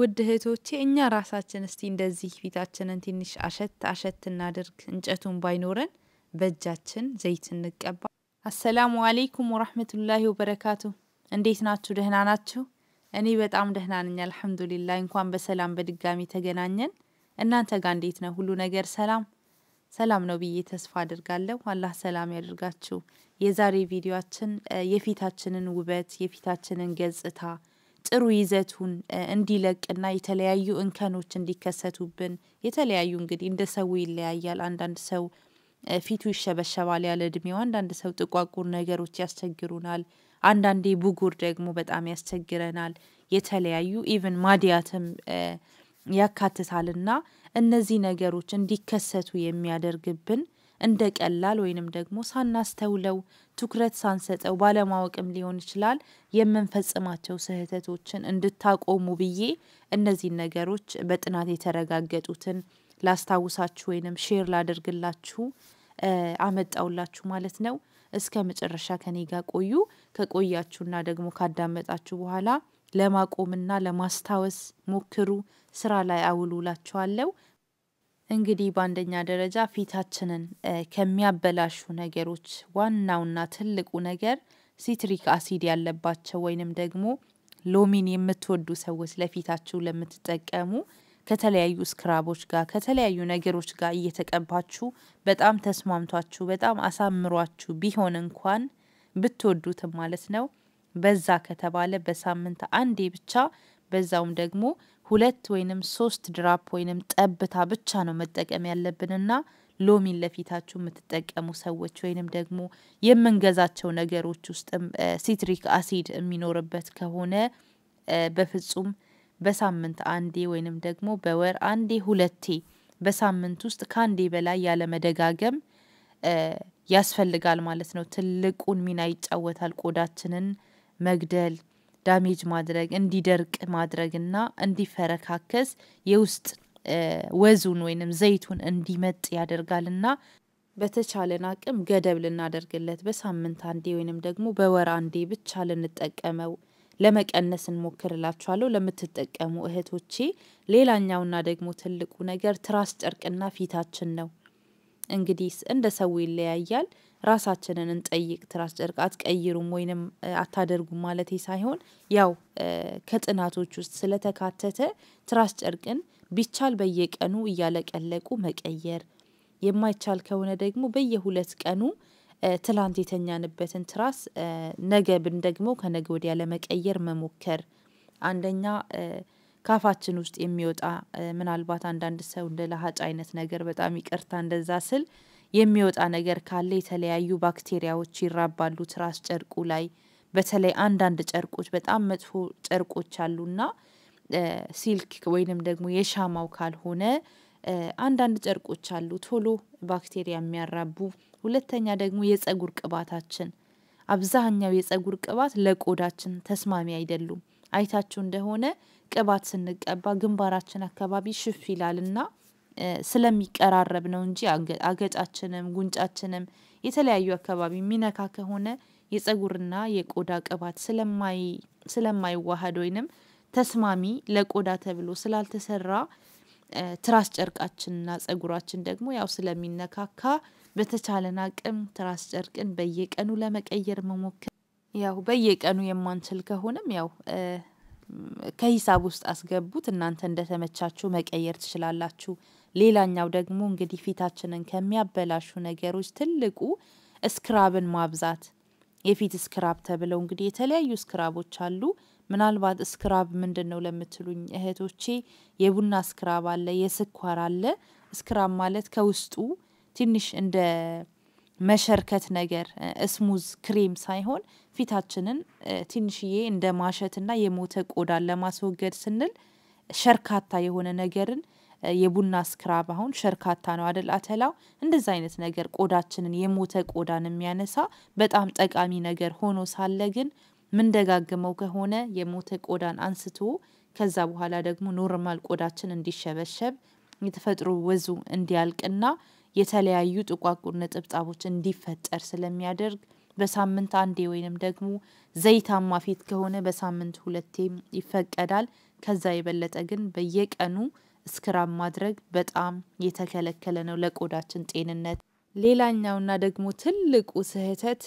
ውድ እህቶቼ እኛ ራሳችን እስቲ እንደዚህ ፊታችንን ትንሽ አሸት አሸት እናድርግ። እንጨቱን ባይኖረን በእጃችን ዘይት እንቀባ። አሰላሙ አሌይኩም ወራህመቱላሂ ወበረካቱ። እንዴት ናችሁ? ደህና ናችሁ? እኔ በጣም ደህና ነኝ አልሐምዱሊላ። እንኳን በሰላም በድጋሚ ተገናኘን። እናንተ ጋር እንዴት ነው? ሁሉ ነገር ሰላም ሰላም ነው ብዬ ተስፋ አድርጋለሁ። አላህ ሰላም ያደርጋችሁ። የዛሬ ቪዲዮችን የፊታችንን ውበት የፊታችንን ገጽታ ጥሩ ይዘቱን እንዲለቅና የተለያዩ እንከኖች እንዲከሰቱብን የተለያዩ እንግዲህ እንደ ሰው ይለያያል። አንዳንድ ሰው ፊቱ ይሸበሸባል ያለ እድሜው፣ አንዳንድ ሰው ጥቋቁር ነገሮች ያስቸግሩናል። አንዳንዴ ብጉር ደግሞ በጣም ያስቸግረናል። የተለያዩ ኢቭን ማዲያትም ያካትታልና እነዚህ ነገሮች እንዲከሰቱ የሚያደርግብን እንደ ቀላል ወይንም ደግሞ ሳናስተውለው ትኩረት ሳንሰጠው ባለማወቅም ሊሆን ይችላል የምንፈጽማቸው ስህተቶችን እንድታቆሙ ብዬ እነዚህን ነገሮች በጥናት የተረጋገጡትን ላስታውሳችሁ ወይንም ሼር ላደርግላችሁ አመጣውላችሁ ማለት ነው። እስከ መጨረሻ ከኔ ጋር ቆዩ። ከቆያችሁና ደግሞ ካዳመጣችሁ በኋላ ለማቆምና ለማስታወስ ሞክሩ። ስራ ላይ አውሉላችኋለሁ። እንግዲህ በአንደኛ ደረጃ ፊታችንን ከሚያበላሹ ነገሮች ዋናውና ትልቁ ነገር ሲትሪክ አሲድ ያለባቸው ወይንም ደግሞ ሎሚን የምትወዱ ሰዎች ለፊታችሁ ለምትጠቀሙ ከተለያዩ ስክራቦች ጋር ከተለያዩ ነገሮች ጋር እየተቀባችሁ በጣም ተስማምቷችሁ በጣም አሳምሯችሁ ቢሆን እንኳን ብትወዱትም ማለት ነው በዛ ከተባለ በሳምንት አንዴ ብቻ በዛውም ደግሞ ሁለት ወይንም ሶስት ድራፕ ወይንም ጠብታ ብቻ ነው መጠቀም ያለብንና ሎሚን ለፊታችሁ የምትጠቀሙ ሰዎች ወይንም ደግሞ የምንገዛቸው ነገሮች ውስጥም ሲትሪክ አሲድ የሚኖርበት ከሆነ በፍጹም በሳምንት አንዴ ወይንም ደግሞ በወር አንዴ ሁለቴ በሳምንት ውስጥ ከአንዴ በላይ ያለመደጋገም ያስፈልጋል ማለት ነው። ትልቁን ሚና ይጫወታል። ቆዳችንን መግደል ዳሜጅ ማድረግ እንዲደርቅ ማድረግና እንዲፈረካከስ የውስጥ ወዙን ወይንም ዘይቱን እንዲመጥ ያደርጋልና በተቻለን አቅም ገደብ ልናደርግለት በሳምንት አንዴ ወይንም ደግሞ በወር አንዴ ብቻ ልንጠቀመው ለመቀነስ እንሞክርላችኋለሁ ለምትጠቀሙ እህቶቼ። ሌላኛውና ደግሞ ትልቁ ነገር ትራስ ጨርቅና ፊታችን ነው። እንግዲህ እንደ ሰው ይለያያል። ራሳችንን እንጠይቅ። ትራስ ጨርቅ አትቀይሩም ወይንም አታደርጉም ማለት ሳይሆን ያው ከጥናቶች ውስጥ ስለተካተተ ትራስ ጨርቅን ቢቻል በየቀኑ እያለቀለቁ መቀየር፣ የማይቻል ከሆነ ደግሞ በየሁለት ቀኑ ትላንት የተኛንበትን ትራስ ነገ ብን ደግሞ ከነገ ወዲያ ለመቀየር መሞከር አንደኛ ካፋችን ውስጥ የሚወጣ ምናልባት አንዳንድ ሰው እንደ ለሀጭ አይነት ነገር በጣም ይቅርታ እንደዛ ስል የሚወጣ ነገር ካለ የተለያዩ ባክቴሪያዎች ይራባሉ ትራስ ጨርቁ ላይ። በተለይ አንዳንድ ጨርቆች በጣም መጥፎ ጨርቆች አሉና ሲልክ ወይንም ደግሞ የሻማው ካልሆነ አንዳንድ ጨርቆች አሉ ቶሎ ባክቴሪያ የሚያራቡ። ሁለተኛ ደግሞ የፀጉር ቅባታችን አብዛኛው የፀጉር ቅባት ለቆዳችን ተስማሚ አይደሉም። አይታችሁ እንደሆነ ቅባት ስንቀባ ግንባራችን አካባቢ ሽፍ ይላልና ስለሚቀራረብ ነው እንጂ አገጫችንም ጉንጫችንም የተለያዩ አካባቢ የሚነካ ከሆነ የጸጉርና የቆዳ ቅባት ስለማይዋሃድ ወይንም ተስማሚ ለቆዳ ተብሎ ስላልተሰራ ትራስ ጨርቃችንና ጸጉራችን ደግሞ ያው ስለሚነካካ በተቻለን አቅም ትራስ ጨርቅን በየቀኑ ለመቀየር መሞከር ያው በየቀኑ የማንችል ከሆነም ያው ከሂሳብ ውስጥ አስገቡት። እናንተ እንደተመቻችሁ መቀየር ትችላላችሁ። ሌላኛው ደግሞ እንግዲህ ፊታችንን ከሚያበላሹ ነገሮች ትልቁ እስክራብን ማብዛት የፊት እስክራብ ተብለው እንግዲህ የተለያዩ እስክራቦች አሉ። ምናልባት እስክራብ ምንድን ነው ለምትሉኝ እህቶቼ የቡና እስክራብ አለ፣ የስኳር አለ። እስክራብ ማለት ከውስጡ ትንሽ እንደ መሸርከት ነገር እስሙዝ ክሬም ሳይሆን ፊታችንን ትንሽዬ እንደ ማሸትና የሞተ ቆዳን ለማስወገድ ስንል ሸርካታ የሆነ ነገርን የቡና ስክራብ አሁን ሸርካታ ነው አደል አተላው እንደዚ አይነት ነገር ቆዳችንን የሞተ ቆዳን የሚያነሳ በጣም ጠቃሚ ነገር ሆኖ ሳለ ግን ምንደጋግመው ከሆነ የሞተ ቆዳን አንስቶ ከዛ በኋላ ደግሞ ኖርማል ቆዳችን እንዲሸበሸብ የተፈጥሮ ወዙ እንዲያልቅና የተለያዩ ጥቋቁር ነጠብጣቦች እንዲፈጠር ስለሚያደርግ በሳምንት አንዴ ወይንም ደግሞ ዘይታማ ፊት ከሆነ በሳምንት ሁለቴም ይፈቀዳል። ከዛ የበለጠ ግን በየቀኑ ስክራብ ማድረግ በጣም የተከለከለ ነው ለቆዳችን ጤንነት። ሌላኛውና ደግሞ ትልቁ ስህተት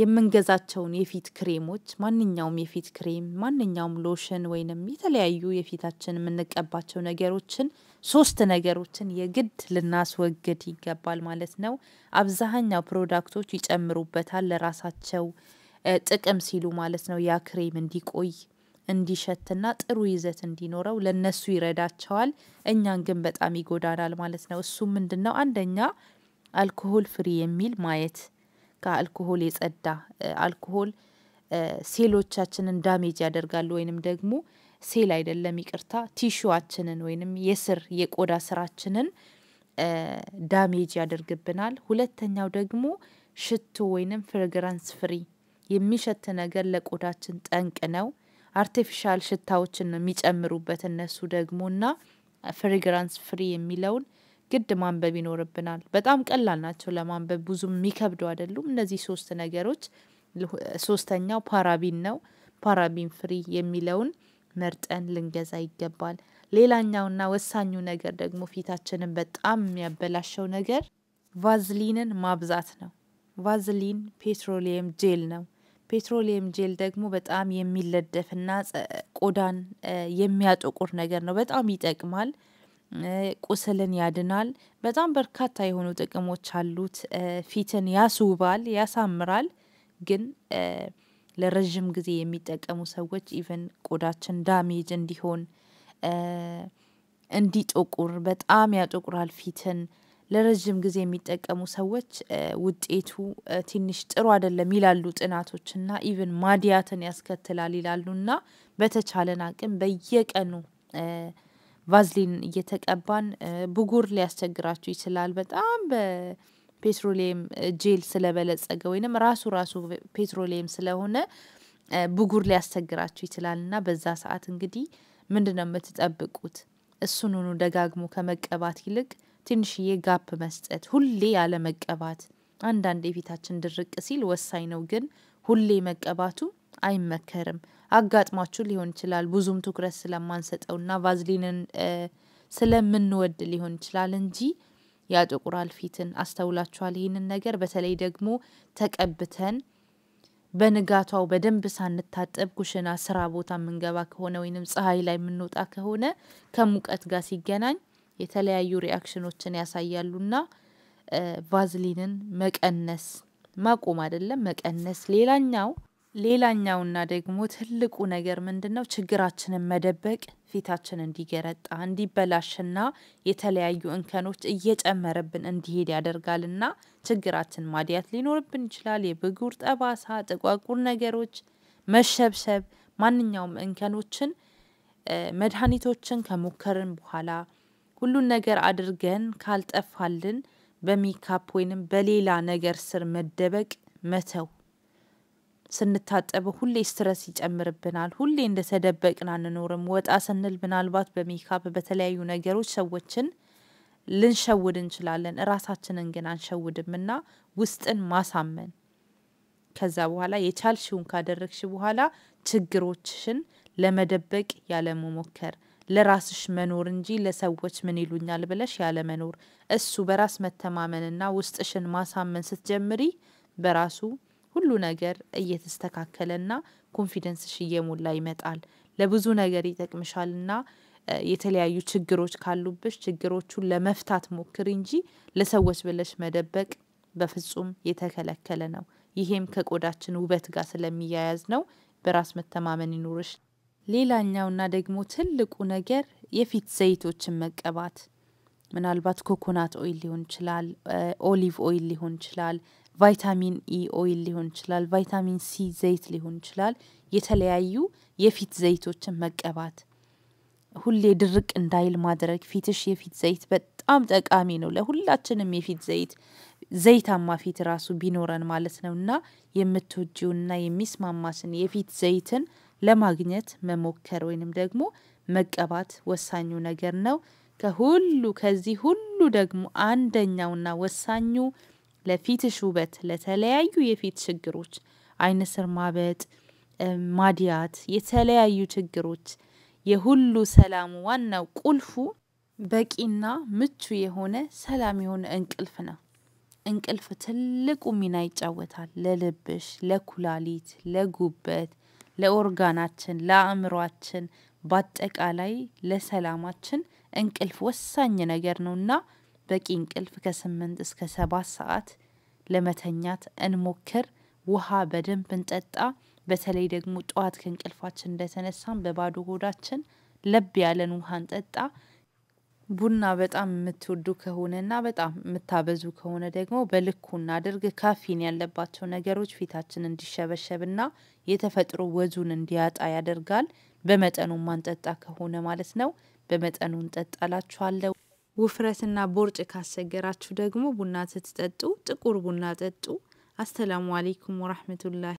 የምንገዛቸውን የፊት ክሬሞች ማንኛውም የፊት ክሬም ማንኛውም ሎሽን ወይንም የተለያዩ የፊታችን የምንቀባቸው ነገሮችን ሶስት ነገሮችን የግድ ልናስወግድ ይገባል ማለት ነው። አብዛሀኛው ፕሮዳክቶች ይጨምሩበታል ለራሳቸው ጥቅም ሲሉ ማለት ነው ያ ክሬም እንዲቆይ እንዲሸትና ጥሩ ይዘት እንዲኖረው ለነሱ ይረዳቸዋል። እኛን ግን በጣም ይጎዳናል ማለት ነው። እሱ ምንድን ነው? አንደኛ አልኮሆል ፍሪ የሚል ማየት ከአልኮሆል የጸዳ አልኮሆል ሴሎቻችንን ዳሜጅ ያደርጋሉ ወይንም ደግሞ ሴል አይደለም ይቅርታ፣ ቲሹዋችንን ወይንም የስር የቆዳ ስራችንን ዳሜጅ ያደርግብናል። ሁለተኛው ደግሞ ሽቶ ወይንም ፍሬግራንስ ፍሪ የሚሸት ነገር ለቆዳችን ጠንቅ ነው። አርቲፊሻል ሽታዎችን ነው የሚጨምሩበት እነሱ ደግሞ እና ፍሪግራንስ ፍሪ የሚለውን ግድ ማንበብ ይኖርብናል። በጣም ቀላል ናቸው ለማንበብ ብዙም የሚከብዱ አይደሉም። እነዚህ ሶስት ነገሮች ሶስተኛው ፓራቢን ነው። ፓራቢን ፍሪ የሚለውን መርጠን ልንገዛ ይገባል። ሌላኛውና ወሳኙ ነገር ደግሞ ፊታችንን በጣም የሚያበላሸው ነገር ቫዝሊንን ማብዛት ነው። ቫዝሊን ፔትሮሊየም ጄል ነው። ፔትሮሊየም ጄል ደግሞ በጣም የሚለደፍና ቆዳን የሚያጠቁር ነገር ነው። በጣም ይጠቅማል። ቁስልን ያድናል። በጣም በርካታ የሆኑ ጥቅሞች አሉት። ፊትን ያስውባል፣ ያሳምራል። ግን ለረዥም ጊዜ የሚጠቀሙ ሰዎች ኢቨን ቆዳችን ዳሜጅ እንዲሆን እንዲጠቁር በጣም ያጠቁራል ፊትን ለረዥም ጊዜ የሚጠቀሙ ሰዎች ውጤቱ ትንሽ ጥሩ አይደለም ይላሉ ጥናቶች ና ኢቨን ማዲያትን ያስከትላል ይላሉና በተቻለን አቅም በየቀኑ ቫዝሊን እየተቀባን ብጉር ሊያስቸግራችሁ ይችላል። በጣም በፔትሮሊየም ጄል ስለበለጸገ ወይንም ራሱ ራሱ ፔትሮሊየም ስለሆነ ብጉር ሊያስቸግራችሁ ይችላል እና በዛ ሰዓት እንግዲህ ምንድን ነው የምትጠብቁት? እሱን ደጋግሞ ከመቀባት ይልቅ ትንሽዬ ጋፕ መስጠት፣ ሁሌ ያለ መቀባት። አንዳንድ የፊታችን ድርቅ ሲል ወሳኝ ነው፣ ግን ሁሌ መቀባቱ አይመከርም። አጋጥሟችሁ ሊሆን ይችላል። ብዙም ትኩረት ስለማንሰጠውና ቫዝሊንን ስለምንወድ ሊሆን ይችላል እንጂ ያጠቁራል ፊትን። አስተውላችኋል ይህንን ነገር? በተለይ ደግሞ ተቀብተን በንጋቷው በደንብ ሳንታጠብ ኩሽና፣ ስራ ቦታ የምንገባ ከሆነ ወይንም ፀሐይ ላይ የምንወጣ ከሆነ ከሙቀት ጋር ሲገናኝ የተለያዩ ሪያክሽኖችን ያሳያሉና ቫዝሊንን መቀነስ ማቆም አይደለም መቀነስ። ሌላኛው ሌላኛውና ደግሞ ትልቁ ነገር ምንድን ነው? ችግራችንን መደበቅ ፊታችን እንዲገረጣ እንዲበላሽና የተለያዩ እንከኖች እየጨመረብን እንዲሄድ ያደርጋልና ችግራችን ማድያት ሊኖርብን ይችላል። የብጉር ጠባሳ፣ ጥቋቁር ነገሮች፣ መሸብሸብ ማንኛውም እንከኖችን መድኃኒቶችን ከሞከርን በኋላ ሁሉን ነገር አድርገን ካልጠፋልን በሜካፕ ወይንም በሌላ ነገር ስር መደበቅ መተው። ስንታጠበ ሁሌ ስትረስ ይጨምርብናል። ሁሌ እንደተደበቅን አንኖርም። ወጣ ስንል ምናልባት በሜካፕ በተለያዩ ነገሮች ሰዎችን ልንሸውድ እንችላለን። እራሳችንን ግን አንሸውድም እና ውስጥን ማሳመን ከዛ በኋላ የቻልሽውን ካደረግሽ በኋላ ችግሮችሽን ለመደበቅ ያለመሞከር ለራስሽ መኖር እንጂ ለሰዎች ምን ይሉኛል ብለሽ ያለ መኖር እሱ በራስ መተማመንና ውስጥሽን ማሳመን ስትጀምሪ በራሱ ሁሉ ነገር እየተስተካከለና ኮንፊደንስሽ እየሞላ ይመጣል። ለብዙ ነገር ይጠቅምሻልና የተለያዩ ችግሮች ካሉብሽ ችግሮቹን ለመፍታት ሞክር እንጂ ለሰዎች ብለሽ መደበቅ በፍጹም የተከለከለ ነው። ይሄም ከቆዳችን ውበት ጋር ስለሚያያዝ ነው። በራስ መተማመን ይኑርሽ። ሌላኛውና ደግሞ ትልቁ ነገር የፊት ዘይቶችን መቀባት ምናልባት ኮኮናት ኦይል ሊሆን ይችላል፣ ኦሊቭ ኦይል ሊሆን ይችላል፣ ቫይታሚን ኢ ኦይል ሊሆን ይችላል፣ ቫይታሚን ሲ ዘይት ሊሆን ይችላል። የተለያዩ የፊት ዘይቶችን መቀባት፣ ሁሌ ድርቅ እንዳይል ማድረግ። ፊትሽ የፊት ዘይት በጣም ጠቃሚ ነው። ለሁላችንም የፊት ዘይት ዘይታማ ፊት ራሱ ቢኖረን ማለት ነው እና የምትወጂውና የሚስማማሽን የፊት ዘይትን ለማግኘት መሞከር ወይንም ደግሞ መቀባት ወሳኙ ነገር ነው። ከሁሉ ከዚህ ሁሉ ደግሞ አንደኛውና ወሳኙ ለፊትሽ ውበት ለተለያዩ የፊት ችግሮች አይነ ስር ማበጥ፣ ማዲያት የተለያዩ ችግሮች የሁሉ ሰላሙ ዋናው ቁልፉ በቂና ምቹ የሆነ ሰላም የሆነ እንቅልፍ ነው። እንቅልፍ ትልቁ ሚና ይጫወታል። ለልብሽ፣ ለኩላሊት፣ ለጉበት ለኦርጋናችን፣ ለአእምሯችን፣ በአጠቃላይ ለሰላማችን እንቅልፍ ወሳኝ ነገር ነውና በቂ እንቅልፍ ከስምንት እስከ ሰባት ሰዓት ለመተኛት እንሞክር። ውሃ በደንብ እንጠጣ። በተለይ ደግሞ ጠዋት ከእንቅልፋችን እንደተነሳን በባዶ ሆዳችን ለብ ያለን ውሃ እንጠጣ። ቡና በጣም የምትወዱ ከሆነና በጣም የምታበዙ ከሆነ ደግሞ በልኩ እናድርግ። ካፊን ያለባቸው ነገሮች ፊታችን እንዲሸበሸብና የተፈጥሮ ወዙን እንዲያጣ ያደርጋል። በመጠኑ ማንጠጣ ከሆነ ማለት ነው። በመጠኑ እንጠጣላችኋለሁ። ውፍረትና ቦርጭ ካሰገራችሁ ደግሞ ቡና ስትጠጡ ጥቁር ቡና ጠጡ። አሰላሙ አሌይኩም ወራህመቱላ።